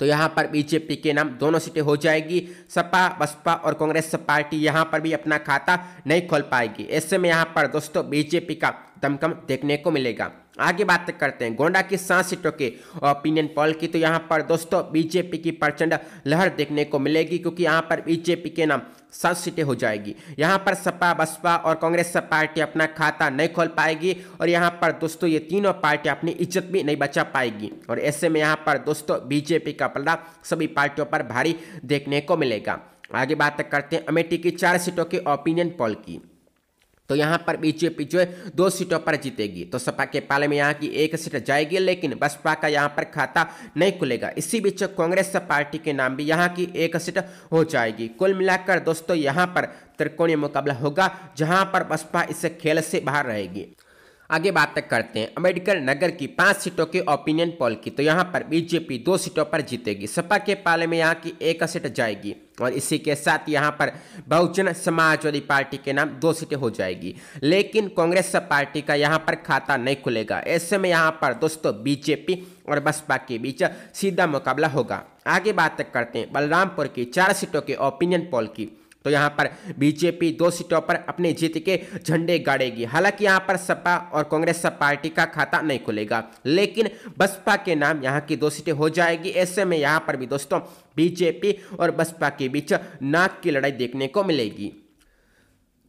तो यहाँ पर बीजेपी के नाम दोनों सीटें हो जाएगी सपा बसपा और कांग्रेस पार्टी यहाँ पर भी अपना खाता नहीं खोल पाएगी ऐसे में यहाँ पर दोस्तों बीजेपी का दमकम देखने को मिलेगा आगे बात करते हैं गोंडा की सात सीटों के ओपिनियन पॉल की तो यहाँ पर दोस्तों बीजेपी की प्रचंड लहर देखने को मिलेगी क्योंकि यहाँ पर बीजेपी के नाम सात सीटें हो जाएगी यहाँ पर सपा बसपा और कांग्रेस पार्टी अपना खाता नहीं खोल पाएगी और यहाँ पर दोस्तों ये तीनों पार्टी अपनी इज्जत भी नहीं बचा पाएगी और ऐसे में यहाँ पर दोस्तों बीजेपी का पलड़ा सभी पार्टियों पर भारी देखने को मिलेगा आगे बात करते हैं अमेठी की चार सीटों के ओपिनियन पॉल की तो यहाँ पर जो है दो सीटों पर जीतेगी तो सपा के पाले में यहाँ की एक सीट जाएगी लेकिन बसपा का यहाँ पर खाता नहीं खुलेगा इसी बीच कांग्रेस पार्टी के नाम भी यहाँ की एक सीट हो जाएगी कुल मिलाकर दोस्तों यहाँ पर त्रिकोणीय मुकाबला होगा जहाँ पर बसपा इस खेल से बाहर रहेगी आगे बात तक करते हैं अम्बेडकर नगर की पांच सीटों के ओपिनियन पोल की तो यहाँ पर बीजेपी दो सीटों पर जीतेगी सपा के पाले में यहाँ की एक सीट जाएगी और इसी के साथ यहाँ पर बहुजन समाजवादी पार्टी के नाम दो सीटें हो जाएगी लेकिन कांग्रेस पार्टी का यहाँ पर खाता नहीं खुलेगा ऐसे में यहाँ पर दोस्तों बीजेपी और बसपा के बीच सीधा मुकाबला होगा आगे बात करते हैं बलरामपुर की चार सीटों के ओपिनियन पोल की तो यहां पर बीजेपी दो सीटों पर अपनी जीत के झंडे गाड़ेगी हालांकि यहां पर सपा और कांग्रेस पार्टी का खाता नहीं खुलेगा लेकिन बसपा के नाम यहां की दो सीटें हो जाएगी ऐसे में यहां पर भी दोस्तों बीजेपी और बसपा के बीच नाक की लड़ाई देखने को मिलेगी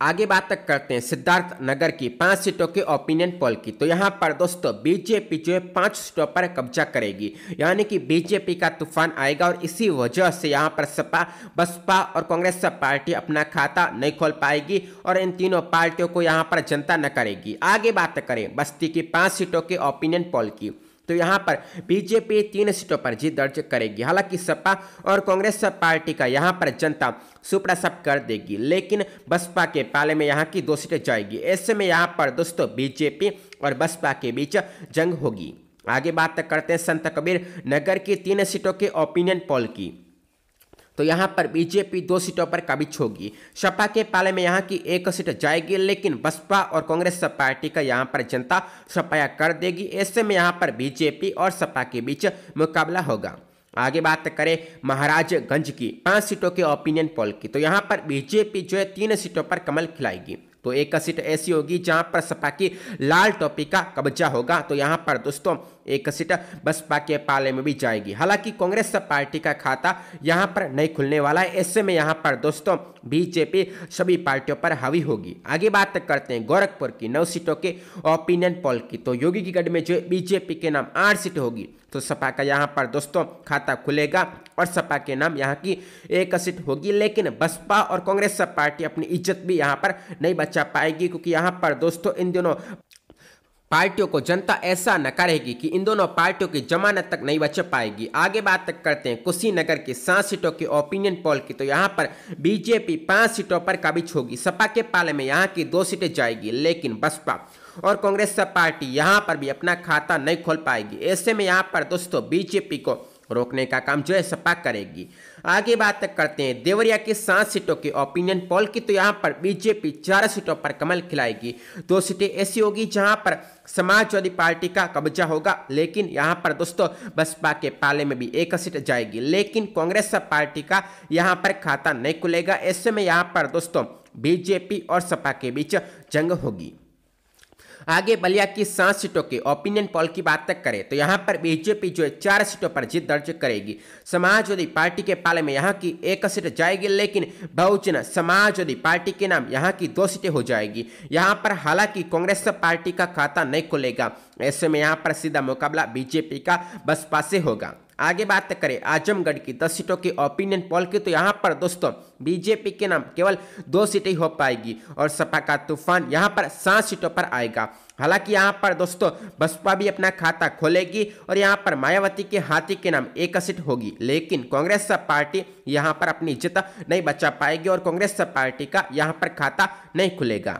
आगे बात तक करते हैं सिद्धार्थ नगर की पांच सीटों के ओपिनियन पोल की तो यहाँ पर दोस्तों बीजेपी जो है पांच सीटों पर कब्जा करेगी यानी कि बीजेपी का तूफान आएगा और इसी वजह से यहाँ पर सपा बसपा और कांग्रेस सब पार्टी अपना खाता नहीं खोल पाएगी और इन तीनों पार्टियों को यहाँ पर जनता न करेगी आगे बात करें बस्ती की पाँच सीटों के ओपिनियन पोल की तो यहाँ पर बीजेपी तीन सीटों पर जीत दर्ज करेगी हालांकि सपा और कांग्रेस पार्टी का यहाँ पर जनता सुपड़ा सब कर देगी लेकिन बसपा के पाले में यहाँ की दो सीटें जाएगी ऐसे में यहाँ पर दोस्तों बीजेपी और बसपा के बीच जंग होगी आगे बात करते हैं संत कबीर नगर की तीन सीटों के ओपिनियन पोल की तो यहाँ पर बीजेपी दो सीटों पर काबिज होगी सपा के पाले में यहाँ की एक सीट जाएगी लेकिन बसपा और कांग्रेस पार्टी का यहाँ पर जनता सफाया कर देगी ऐसे में यहाँ पर बीजेपी और सपा के बीच मुकाबला होगा आगे बात करें महाराजगंज की पांच सीटों के ओपिनियन पोल की तो यहाँ पर बीजेपी जो है तीन सीटों पर कमल खिलाएगी तो एक सीट ऐसी होगी जहां पर सपा की लाल टोपी का कब्जा होगा तो यहां पर दोस्तों एक सीट बसपा के पाले में भी जाएगी हालांकि कांग्रेस पार्टी का खाता यहां पर नहीं खुलने वाला है ऐसे में यहां पर दोस्तों बीजेपी सभी पार्टियों पर हावी होगी आगे बात करते हैं गोरखपुर की नौ सीटों के ओपिनियन पोल की तो योगी की गढ़ में जो बीजेपी के नाम आठ सीट होगी तो सपा का यहाँ पर दोस्तों खाता खुलेगा और सपा के नाम यहाँ की एक सीट होगी लेकिन बसपा और कांग्रेस सब पार्टी अपनी इज्जत भी यहाँ पर नहीं बचा पाएगी क्योंकि यहाँ पर दोस्तों इन दिनों पार्टियों को जनता ऐसा नकारेगी कि इन दोनों पार्टियों की जमानत तक नहीं बच पाएगी आगे बात तक करते हैं कुशीनगर की सात सीटों की ओपिनियन पोल की तो यहाँ पर बीजेपी पांच सीटों पर काबिज होगी सपा के पाले में यहाँ की दो सीटें जाएगी लेकिन बसपा और कांग्रेस पार्टी यहाँ पर भी अपना खाता नहीं खोल पाएगी ऐसे में यहाँ पर दोस्तों बीजेपी को रोकने का काम जो है सपा करेगी आगे बात करते हैं देवरिया की सात सीटों की ओपिनियन पोल की तो यहाँ पर बीजेपी चार सीटों पर कमल खिलाएगी दो सीटें ऐसी होगी जहाँ पर समाजवादी पार्टी का कब्जा होगा लेकिन यहाँ पर दोस्तों बसपा के पाले में भी एक सीट जाएगी लेकिन कांग्रेस पार्टी का यहाँ पर खाता नहीं खुलेगा ऐसे में यहाँ पर दोस्तों बीजेपी और सपा के बीच जंग होगी आगे बलिया की सात सीटों के ओपिनियन पोल की बात तक करें तो यहाँ पर बीजेपी जो है चार सीटों पर जीत दर्ज करेगी समाजवादी पार्टी के पाले में यहाँ की एक सीट जाएगी लेकिन बहुजन समाजवादी पार्टी के नाम यहाँ की दो सीटें हो जाएगी यहाँ पर हालांकि कांग्रेस पार्टी का खाता नहीं खुलेगा ऐसे में यहाँ पर सीधा मुकाबला बीजेपी का बसपा से होगा आगे बात करें आजमगढ़ की दस सीटों की ओपिनियन पोल की तो यहाँ पर दोस्तों बीजेपी के नाम केवल दो सीटें हो पाएगी और सपा का तूफान यहाँ पर सात सीटों पर आएगा हालांकि यहाँ पर दोस्तों बसपा भी अपना खाता खोलेगी और यहाँ पर मायावती के हाथी के नाम एक सीट होगी लेकिन कांग्रेस पार्टी यहाँ पर अपनी जिता नहीं बचा पाएगी और कांग्रेस पार्टी का यहाँ पर खाता नहीं खुलेगा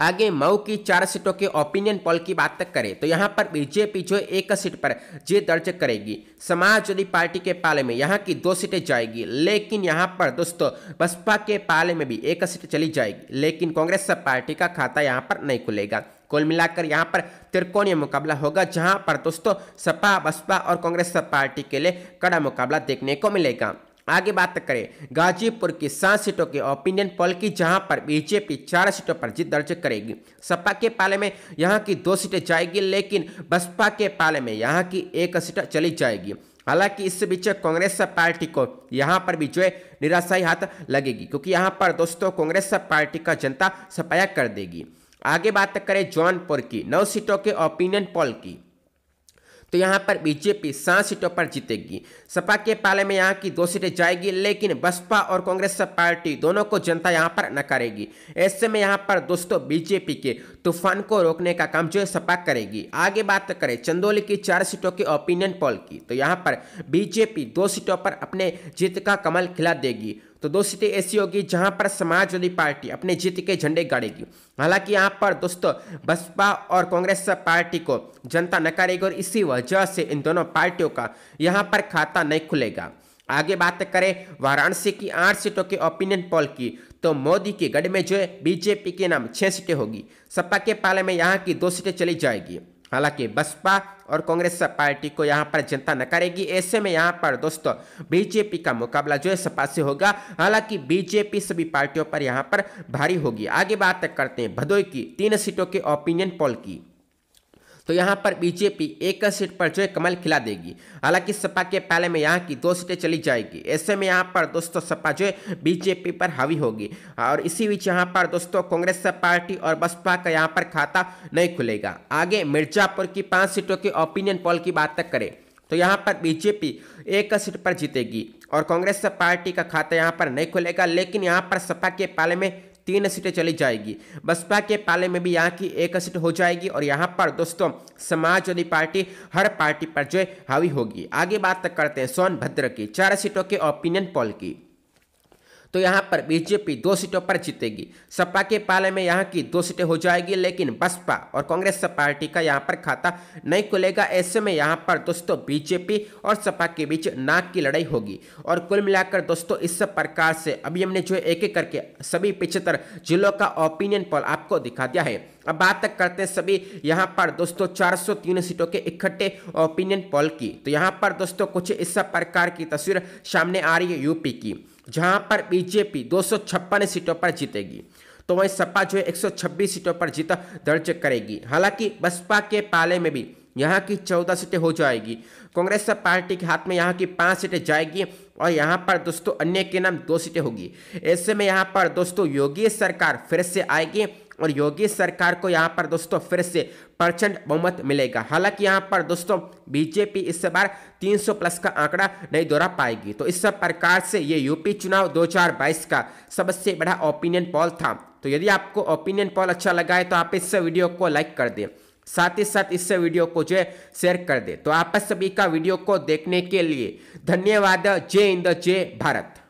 आगे मऊ की चार सीटों के ओपिनियन पोल की बात तक करें तो यहाँ पर बीजेपी जो एक सीट पर जीत दर्ज करेगी समाजवादी पार्टी के पाले में यहाँ की दो सीटें जाएगी लेकिन यहाँ पर दोस्तों बसपा के पाले में भी एक सीट चली जाएगी लेकिन कांग्रेस पार्टी का खाता यहाँ पर नहीं खुलेगा कुल मिलाकर यहाँ पर त्रिकोणीय मुकाबला होगा जहाँ पर दोस्तों सपा बसपा और कांग्रेस पार्टी के लिए कड़ा मुकाबला देखने को मिलेगा आगे बात करें गाजीपुर की सात सीटों के ओपिनियन पोल की जहां पर बीजेपी चार सीटों पर जीत दर्ज करेगी सपा के पाले में यहां की दो सीटें जाएगी लेकिन बसपा के पाले में यहां की एक सीट चली जाएगी हालांकि इस बीच कांग्रेस पार्टी को यहां पर भी जो है निराशाई हाथ लगेगी क्योंकि यहां पर दोस्तों कांग्रेस पार्टी का जनता सफाया कर देगी आगे बात करें जौनपुर की नौ सीटों के ओपिनियन पोल की तो यहाँ पर बीजेपी सात सीटों पर जीतेगी सपा के पाले में यहाँ की दो सीटें जाएगी लेकिन बसपा और कांग्रेस पार्टी दोनों को जनता यहाँ पर नकारेगी ऐसे में यहाँ पर दोस्तों बीजेपी के तूफान को रोकने का काम जो है सपा करेगी आगे बात करें चंदौली की चार सीटों के ओपिनियन पोल की तो यहाँ पर बीजेपी दो सीटों पर अपने जीत का कमल खिला देगी तो दो सीटें ऐसी होगी जहां पर समाजवादी पार्टी अपने जीत के झंडे गाड़ेगी हालांकि यहां पर दोस्तों बसपा और कांग्रेस पार्टी को जनता नकारेगी और इसी वजह से इन दोनों पार्टियों का यहां पर खाता नहीं खुलेगा आगे बात करें वाराणसी की आठ सीटों के ओपिनियन पोल की तो मोदी के गढ़ में जो है बीजेपी के नाम छः सीटें होगी सपा के पाले में यहाँ की दो सीटें चली जाएगी हालांकि बसपा और कांग्रेस पार्टी को यहां पर जनता नकारेगी ऐसे में यहां पर दोस्तों बीजेपी का मुकाबला जो है सपा से होगा हालांकि बीजेपी सभी पार्टियों पर यहां पर भारी होगी आगे बात करते हैं भदोई की तीन सीटों के ओपिनियन पोल की तो यहाँ पर बीजेपी एक सीट पर जो है कमल खिला देगी हालांकि सपा के पहले में यहाँ की दो सीटें चली जाएगी ऐसे में यहाँ पर दोस्तों सपा जो है बीजेपी पर हावी होगी और इसी बीच यहाँ पर दोस्तों कांग्रेस पार्टी और बसपा का यहाँ पर खाता नहीं खुलेगा आगे मिर्जापुर की पाँच सीटों के ओपिनियन पोल की बात तक करें तो यहाँ पर बीजेपी एक सीट पर जीतेगी और कांग्रेस पार्टी का खाता यहाँ पर नहीं खुलेगा लेकिन यहाँ पर सपा के पाले में तीन सीटें चली जाएगी बसपा के पाले में भी यहाँ की एक सीट हो जाएगी और यहाँ पर दोस्तों समाजवादी पार्टी हर पार्टी पर जो हावी होगी आगे बात करते हैं सोनभद्र की चार सीटों के ओपिनियन पोल की तो यहाँ पर बीजेपी दो सीटों पर जीतेगी सपा के पाले में यहाँ की दो सीटें हो जाएगी लेकिन बसपा और कांग्रेस पार्टी का यहाँ पर खाता नहीं खुलेगा ऐसे में यहाँ पर दोस्तों बीजेपी और सपा के बीच नाक की लड़ाई होगी और कुल मिलाकर दोस्तों इस प्रकार से अभी हमने जो एक एक करके सभी पिछहत्तर जिलों का ओपिनियन पोल आपको दिखा दिया है अब बात करते हैं सभी यहाँ पर दोस्तों चार सीटों के इकट्ठे ओपिनियन पोल की तो यहाँ पर दोस्तों कुछ इस प्रकार की तस्वीर सामने आ रही है यूपी की जहां पर बीजेपी दो सीटों पर जीतेगी तो वहीं सपा जो है एक सीटों पर जीत दर्ज करेगी हालांकि बसपा के पाले में भी यहाँ की चौदह सीटें हो जाएगी कांग्रेस पार्टी के हाथ में यहाँ की पाँच सीटें जाएगी और यहाँ पर दोस्तों अन्य के नाम दो सीटें होगी ऐसे में यहाँ पर दोस्तों योगी सरकार फिर से आएगी और योगी सरकार को यहाँ पर दोस्तों फिर से परसेंट बहुमत मिलेगा हालांकि यहाँ पर दोस्तों बीजेपी इस बार 300 प्लस का आंकड़ा नहीं दोहरा पाएगी तो इस प्रकार से ये यूपी चुनाव 2022 का सबसे बड़ा ओपिनियन पॉल था तो यदि आपको ओपिनियन पॉल अच्छा लगा है तो आप इस वीडियो को लाइक कर दें साथ ही साथ इस वीडियो को जो है शेयर कर दें तो आप सभी का वीडियो को देखने के लिए धन्यवाद जय इंद जय भारत